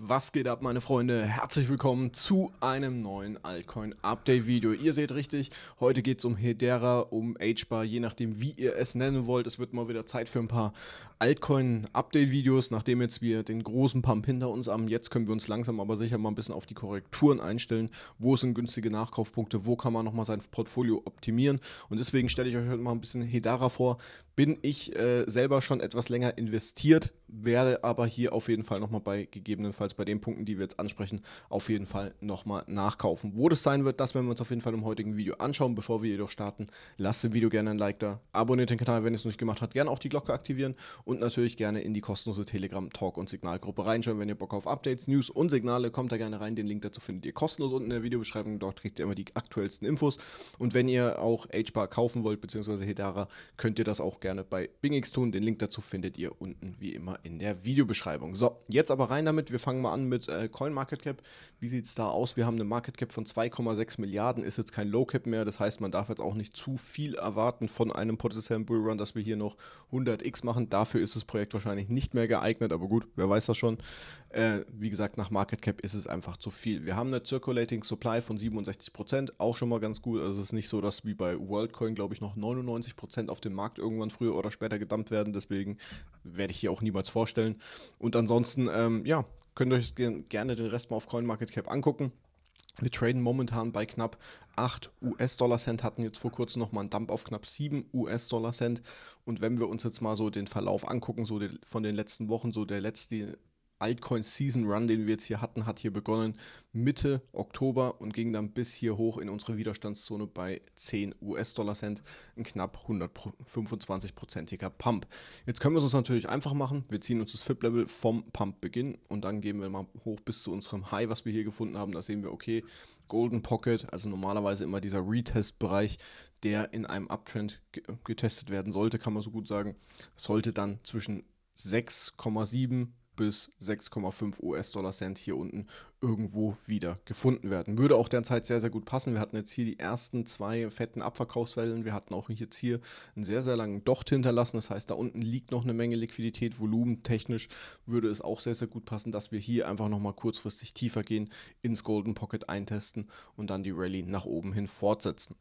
Was geht ab, meine Freunde? Herzlich willkommen zu einem neuen Altcoin-Update-Video. Ihr seht richtig, heute geht es um Hedera, um HBAR, je nachdem, wie ihr es nennen wollt. Es wird mal wieder Zeit für ein paar Altcoin-Update-Videos, nachdem jetzt wir den großen Pump hinter uns haben. Jetzt können wir uns langsam aber sicher mal ein bisschen auf die Korrekturen einstellen. Wo sind günstige Nachkaufpunkte? Wo kann man nochmal sein Portfolio optimieren? Und deswegen stelle ich euch heute mal ein bisschen Hedera vor. Bin ich äh, selber schon etwas länger investiert, werde aber hier auf jeden Fall nochmal bei gegebenenfalls jedenfalls bei den Punkten, die wir jetzt ansprechen, auf jeden Fall nochmal nachkaufen. Wo das sein wird, das werden wir uns auf jeden Fall im heutigen Video anschauen. Bevor wir jedoch starten, lasst dem Video gerne ein Like da, abonniert den Kanal, wenn ihr es noch nicht gemacht habt, gerne auch die Glocke aktivieren und natürlich gerne in die kostenlose Telegram Talk und Signalgruppe reinschauen, wenn ihr Bock auf Updates, News und Signale, kommt da gerne rein. Den Link dazu findet ihr kostenlos unten in der Videobeschreibung. Dort kriegt ihr immer die aktuellsten Infos. Und wenn ihr auch HBAR kaufen wollt, beziehungsweise Hedara, könnt ihr das auch gerne bei BingX tun. Den Link dazu findet ihr unten wie immer in der Videobeschreibung. So, jetzt aber rein damit. Wir fangen fangen wir an mit äh, Cap. Wie sieht es da aus? Wir haben eine Market Cap von 2,6 Milliarden, ist jetzt kein Low Cap mehr. Das heißt, man darf jetzt auch nicht zu viel erwarten von einem potenziellen Bullrun, dass wir hier noch 100x machen. Dafür ist das Projekt wahrscheinlich nicht mehr geeignet, aber gut, wer weiß das schon. Äh, wie gesagt, nach Market Cap ist es einfach zu viel. Wir haben eine Circulating Supply von 67%, auch schon mal ganz gut. Also es ist nicht so, dass wie bei WorldCoin, glaube ich, noch 99% auf dem Markt irgendwann früher oder später gedumpt werden. Deswegen werde ich hier auch niemals vorstellen. Und ansonsten, ähm, ja, Könnt euch gerne den Rest mal auf CoinMarketCap angucken. Wir traden momentan bei knapp 8 US-Dollar-Cent, hatten jetzt vor kurzem nochmal einen Dump auf knapp 7 US-Dollar-Cent. Und wenn wir uns jetzt mal so den Verlauf angucken, so von den letzten Wochen, so der letzte, Altcoin Season Run, den wir jetzt hier hatten, hat hier begonnen Mitte Oktober und ging dann bis hier hoch in unsere Widerstandszone bei 10 US-Dollar Cent, ein knapp 125-prozentiger Pump. Jetzt können wir es uns natürlich einfach machen. Wir ziehen uns das FIP-Level vom Pump-Beginn und dann gehen wir mal hoch bis zu unserem High, was wir hier gefunden haben. Da sehen wir, okay, Golden Pocket, also normalerweise immer dieser Retest-Bereich, der in einem Uptrend getestet werden sollte, kann man so gut sagen, sollte dann zwischen 6,7 bis 6,5 US-Dollar Cent hier unten irgendwo wieder gefunden werden. Würde auch derzeit sehr, sehr gut passen. Wir hatten jetzt hier die ersten zwei fetten Abverkaufswellen. Wir hatten auch jetzt hier einen sehr, sehr langen Docht hinterlassen. Das heißt, da unten liegt noch eine Menge Liquidität. Volumentechnisch würde es auch sehr, sehr gut passen, dass wir hier einfach nochmal kurzfristig tiefer gehen, ins Golden Pocket eintesten und dann die Rallye nach oben hin fortsetzen.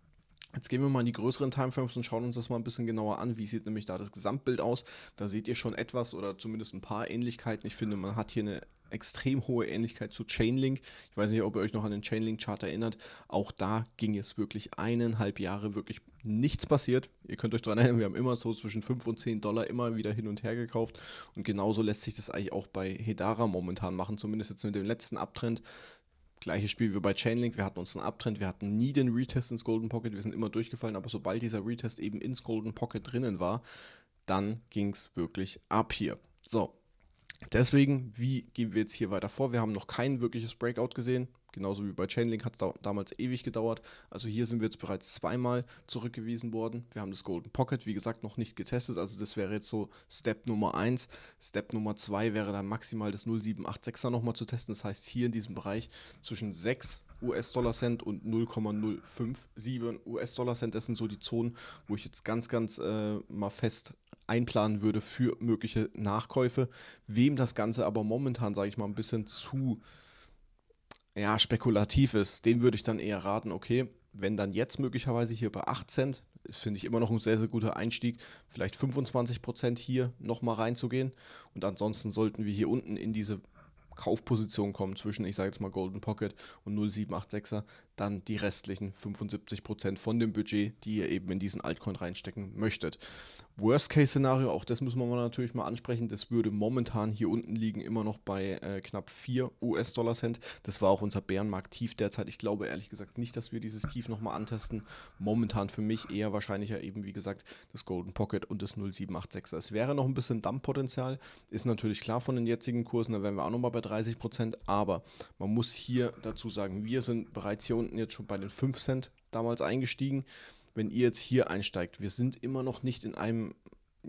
Jetzt gehen wir mal in die größeren Timeframes und schauen uns das mal ein bisschen genauer an. Wie sieht nämlich da das Gesamtbild aus? Da seht ihr schon etwas oder zumindest ein paar Ähnlichkeiten. Ich finde, man hat hier eine extrem hohe Ähnlichkeit zu Chainlink. Ich weiß nicht, ob ihr euch noch an den Chainlink-Chart erinnert. Auch da ging es wirklich eineinhalb Jahre wirklich nichts passiert. Ihr könnt euch daran erinnern, wir haben immer so zwischen 5 und 10 Dollar immer wieder hin und her gekauft. Und genauso lässt sich das eigentlich auch bei Hedara momentan machen, zumindest jetzt mit dem letzten Abtrend. Gleiches Spiel wie bei Chainlink, wir hatten uns einen Abtrend, wir hatten nie den Retest ins Golden Pocket, wir sind immer durchgefallen, aber sobald dieser Retest eben ins Golden Pocket drinnen war, dann ging es wirklich ab hier. So, Deswegen, wie gehen wir jetzt hier weiter vor? Wir haben noch kein wirkliches Breakout gesehen. Genauso wie bei Chainlink hat es da damals ewig gedauert. Also hier sind wir jetzt bereits zweimal zurückgewiesen worden. Wir haben das Golden Pocket, wie gesagt, noch nicht getestet. Also das wäre jetzt so Step Nummer 1. Step Nummer 2 wäre dann maximal das 0786er nochmal zu testen. Das heißt hier in diesem Bereich zwischen 6 US-Dollar-Cent und 0,057 US-Dollar-Cent. Das sind so die Zonen, wo ich jetzt ganz, ganz äh, mal fest einplanen würde für mögliche Nachkäufe. Wem das Ganze aber momentan, sage ich mal, ein bisschen zu ja, spekulativ ist, den würde ich dann eher raten, okay, wenn dann jetzt möglicherweise hier bei 8 Cent, das finde ich immer noch ein sehr, sehr guter Einstieg, vielleicht 25 hier nochmal reinzugehen. Und ansonsten sollten wir hier unten in diese Kaufposition kommen zwischen, ich sage jetzt mal Golden Pocket und 0786er, dann die restlichen 75% von dem Budget, die ihr eben in diesen Altcoin reinstecken möchtet. Worst-Case-Szenario, auch das müssen wir natürlich mal ansprechen, das würde momentan hier unten liegen, immer noch bei äh, knapp 4 US-Dollar-Cent. Das war auch unser Bärenmarkt-Tief derzeit. Ich glaube ehrlich gesagt nicht, dass wir dieses Tief nochmal antesten. Momentan für mich eher wahrscheinlicher eben, wie gesagt, das Golden Pocket und das 0786 Es wäre noch ein bisschen Dump-Potenzial, ist natürlich klar von den jetzigen Kursen, da wären wir auch nochmal bei 30%, aber man muss hier dazu sagen, wir sind bereits hier unten Kunden jetzt schon bei den 5 Cent damals eingestiegen. Wenn ihr jetzt hier einsteigt, wir sind immer noch nicht in einem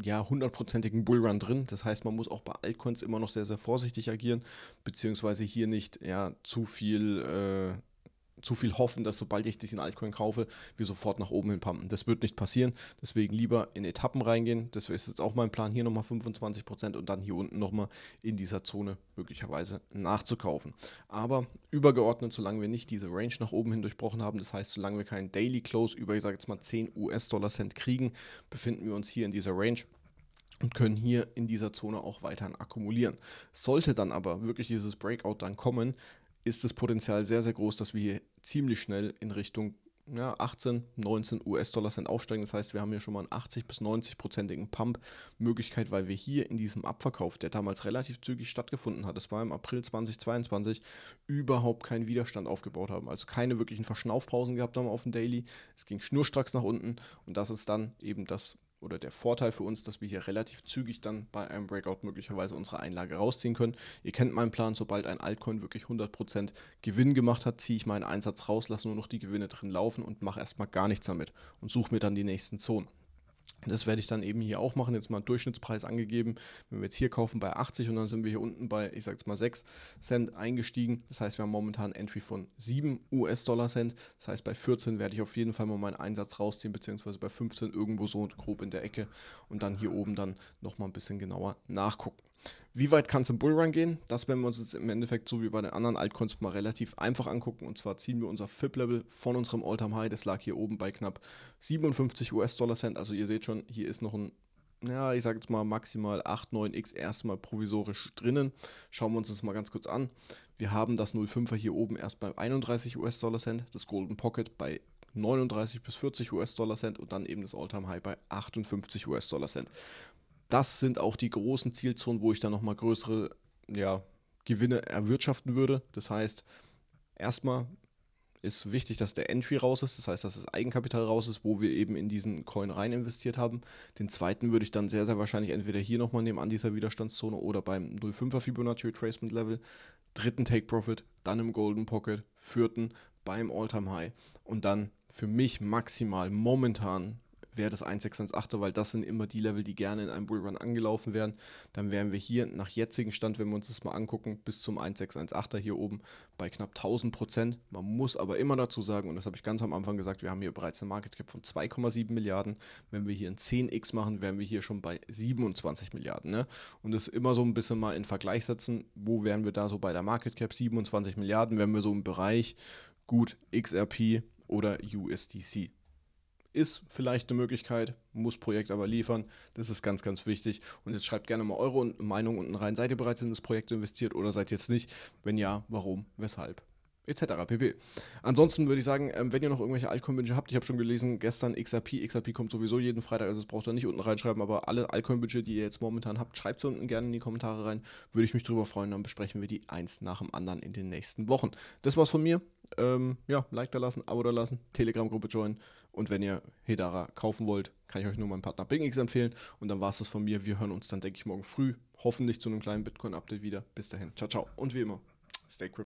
ja, hundertprozentigen Bullrun drin. Das heißt, man muss auch bei Altcoins immer noch sehr, sehr vorsichtig agieren, beziehungsweise hier nicht ja, zu viel äh, zu viel hoffen, dass sobald ich diesen Altcoin kaufe, wir sofort nach oben hin pumpen. Das wird nicht passieren. Deswegen lieber in Etappen reingehen. Das ist jetzt auch mein Plan, hier nochmal 25% und dann hier unten nochmal in dieser Zone möglicherweise nachzukaufen. Aber übergeordnet, solange wir nicht diese Range nach oben hin durchbrochen haben, das heißt, solange wir keinen Daily Close über, ich sage jetzt mal 10 US-Dollar-Cent kriegen, befinden wir uns hier in dieser Range und können hier in dieser Zone auch weiterhin akkumulieren. Sollte dann aber wirklich dieses Breakout dann kommen, ist das Potenzial sehr, sehr groß, dass wir hier ziemlich schnell in Richtung ja, 18, 19 US-Dollar Cent aufsteigen. Das heißt, wir haben hier schon mal einen 80 bis 90-prozentigen Pump-Möglichkeit, weil wir hier in diesem Abverkauf, der damals relativ zügig stattgefunden hat, das war im April 2022, überhaupt keinen Widerstand aufgebaut haben. Also keine wirklichen Verschnaufpausen gehabt haben auf dem Daily. Es ging schnurstracks nach unten und das ist dann eben das oder der Vorteil für uns, dass wir hier relativ zügig dann bei einem Breakout möglicherweise unsere Einlage rausziehen können. Ihr kennt meinen Plan, sobald ein Altcoin wirklich 100% Gewinn gemacht hat, ziehe ich meinen Einsatz raus, lasse nur noch die Gewinne drin laufen und mache erstmal gar nichts damit und suche mir dann die nächsten Zonen. Das werde ich dann eben hier auch machen. Jetzt mal Durchschnittspreis angegeben. Wenn wir jetzt hier kaufen bei 80 und dann sind wir hier unten bei, ich sage jetzt mal 6 Cent eingestiegen. Das heißt, wir haben momentan Entry von 7 US-Dollar Cent. Das heißt, bei 14 werde ich auf jeden Fall mal meinen Einsatz rausziehen, beziehungsweise bei 15 irgendwo so grob in der Ecke und dann hier oben dann nochmal ein bisschen genauer nachgucken. Wie weit kann es im Bullrun gehen? Das werden wir uns jetzt im Endeffekt so wie bei den anderen Altcoins mal relativ einfach angucken. Und zwar ziehen wir unser FIP-Level von unserem All-Time-High. Das lag hier oben bei knapp 57 US-Dollar-Cent. Also ihr seht schon, hier ist noch ein, ja, ich sage jetzt mal maximal 8, 9x erstmal provisorisch drinnen. Schauen wir uns das mal ganz kurz an. Wir haben das 0,5er hier oben erst bei 31 US-Dollar-Cent, das Golden Pocket bei 39 bis 40 US-Dollar Cent und dann eben das All-Time-High bei 58 US-Dollar Cent das sind auch die großen Zielzonen, wo ich dann nochmal größere ja, Gewinne erwirtschaften würde. Das heißt, erstmal ist wichtig, dass der Entry raus ist, das heißt, dass das Eigenkapital raus ist, wo wir eben in diesen Coin rein investiert haben. Den zweiten würde ich dann sehr, sehr wahrscheinlich entweder hier nochmal nehmen an dieser Widerstandszone oder beim 0,5er Fibonacci Retracement Level. Dritten Take Profit, dann im Golden Pocket, vierten beim All-Time High und dann für mich maximal momentan wäre das 1,618er, weil das sind immer die Level, die gerne in einem Bullrun angelaufen werden. Dann wären wir hier nach jetzigem Stand, wenn wir uns das mal angucken, bis zum 1,618er hier oben bei knapp 1000 Prozent. Man muss aber immer dazu sagen, und das habe ich ganz am Anfang gesagt, wir haben hier bereits eine Market Cap von 2,7 Milliarden. Wenn wir hier ein 10x machen, wären wir hier schon bei 27 Milliarden. Ne? Und das immer so ein bisschen mal in Vergleich setzen, wo wären wir da so bei der Market Cap? 27 Milliarden, wären wir so im Bereich gut XRP oder USDC. Ist vielleicht eine Möglichkeit, muss Projekt aber liefern. Das ist ganz, ganz wichtig. Und jetzt schreibt gerne mal eure Meinung unten rein. Seid ihr bereits in das Projekt investiert oder seid ihr jetzt nicht? Wenn ja, warum, weshalb? etc. pp. Ansonsten würde ich sagen, ähm, wenn ihr noch irgendwelche Altcoin-Wünsche habt, ich habe schon gelesen, gestern XRP, XRP kommt sowieso jeden Freitag, also das braucht ihr nicht unten reinschreiben, aber alle Altcoin-Wünsche, die ihr jetzt momentan habt, schreibt sie unten gerne in die Kommentare rein, würde ich mich drüber freuen, dann besprechen wir die eins nach dem anderen in den nächsten Wochen. Das war's von mir, ähm, ja, Like da lassen, Abo da lassen, Telegram-Gruppe joinen. Und wenn ihr Hedara kaufen wollt, kann ich euch nur meinen Partner BingX empfehlen. Und dann war es das von mir. Wir hören uns dann, denke ich, morgen früh. Hoffentlich zu einem kleinen Bitcoin-Update wieder. Bis dahin. Ciao, ciao. Und wie immer, stay crypto.